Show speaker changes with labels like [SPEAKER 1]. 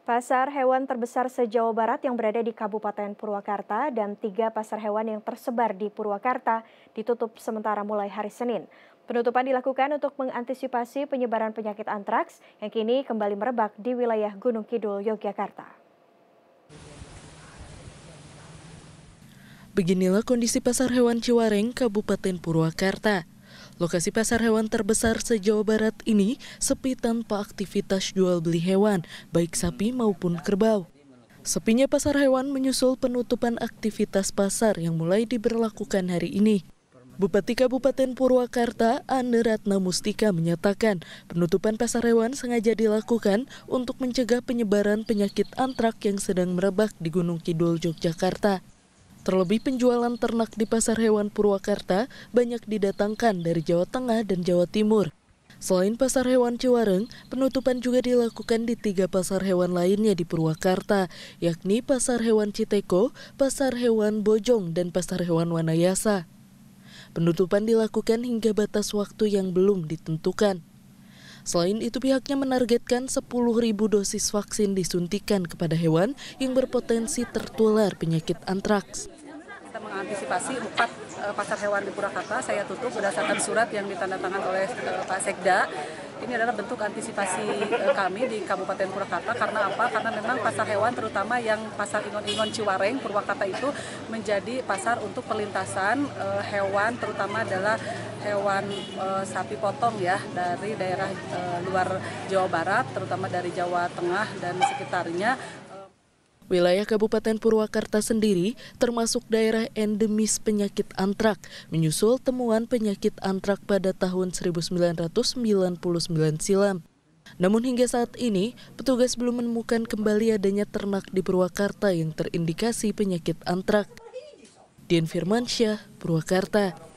[SPEAKER 1] Pasar hewan terbesar se-Jawa Barat yang berada di Kabupaten Purwakarta dan tiga pasar hewan yang tersebar di Purwakarta ditutup sementara mulai hari Senin. Penutupan dilakukan untuk mengantisipasi penyebaran penyakit antraks yang kini kembali merebak di wilayah Gunung Kidul, Yogyakarta.
[SPEAKER 2] Beginilah kondisi pasar hewan Ciwareng, Kabupaten Purwakarta. Lokasi pasar hewan terbesar se-Jawa Barat ini sepi tanpa aktivitas jual beli hewan, baik sapi maupun kerbau. Sepinya pasar hewan menyusul penutupan aktivitas pasar yang mulai diberlakukan hari ini. Bupati Kabupaten Purwakarta, Anne Ratna Mustika menyatakan, penutupan pasar hewan sengaja dilakukan untuk mencegah penyebaran penyakit antrak yang sedang merebak di Gunung Kidul, Yogyakarta. Terlebih penjualan ternak di Pasar Hewan Purwakarta banyak didatangkan dari Jawa Tengah dan Jawa Timur. Selain pasar hewan Ciwareng, penutupan juga dilakukan di tiga pasar hewan lainnya di Purwakarta, yakni pasar hewan Citeko, pasar hewan Bojong, dan pasar hewan Wanayasa. Penutupan dilakukan hingga batas waktu yang belum ditentukan. Selain itu pihaknya menargetkan 10.000 dosis vaksin disuntikan kepada hewan yang berpotensi tertular penyakit antraks.
[SPEAKER 3] Kita mengantisipasi empat eh, pasar hewan di Purwakarta saya tutup berdasarkan surat yang ditandatangan oleh eh, Pak Sekda ini adalah bentuk antisipasi eh, kami di Kabupaten Purwakarta karena apa? Karena memang pasar hewan terutama yang pasar Ingon-Ingon Ciwareng Purwakarta itu menjadi pasar untuk pelintasan eh, hewan terutama adalah hewan eh, sapi potong ya dari daerah luar Jawa Barat terutama dari Jawa Tengah dan sekitarnya
[SPEAKER 2] Wilayah Kabupaten Purwakarta sendiri termasuk daerah endemis penyakit antrak, menyusul temuan penyakit antrak pada tahun 1999 silam. Namun hingga saat ini, petugas belum menemukan kembali adanya ternak di Purwakarta yang terindikasi penyakit antrak. Dian Firmansyah, Purwakarta.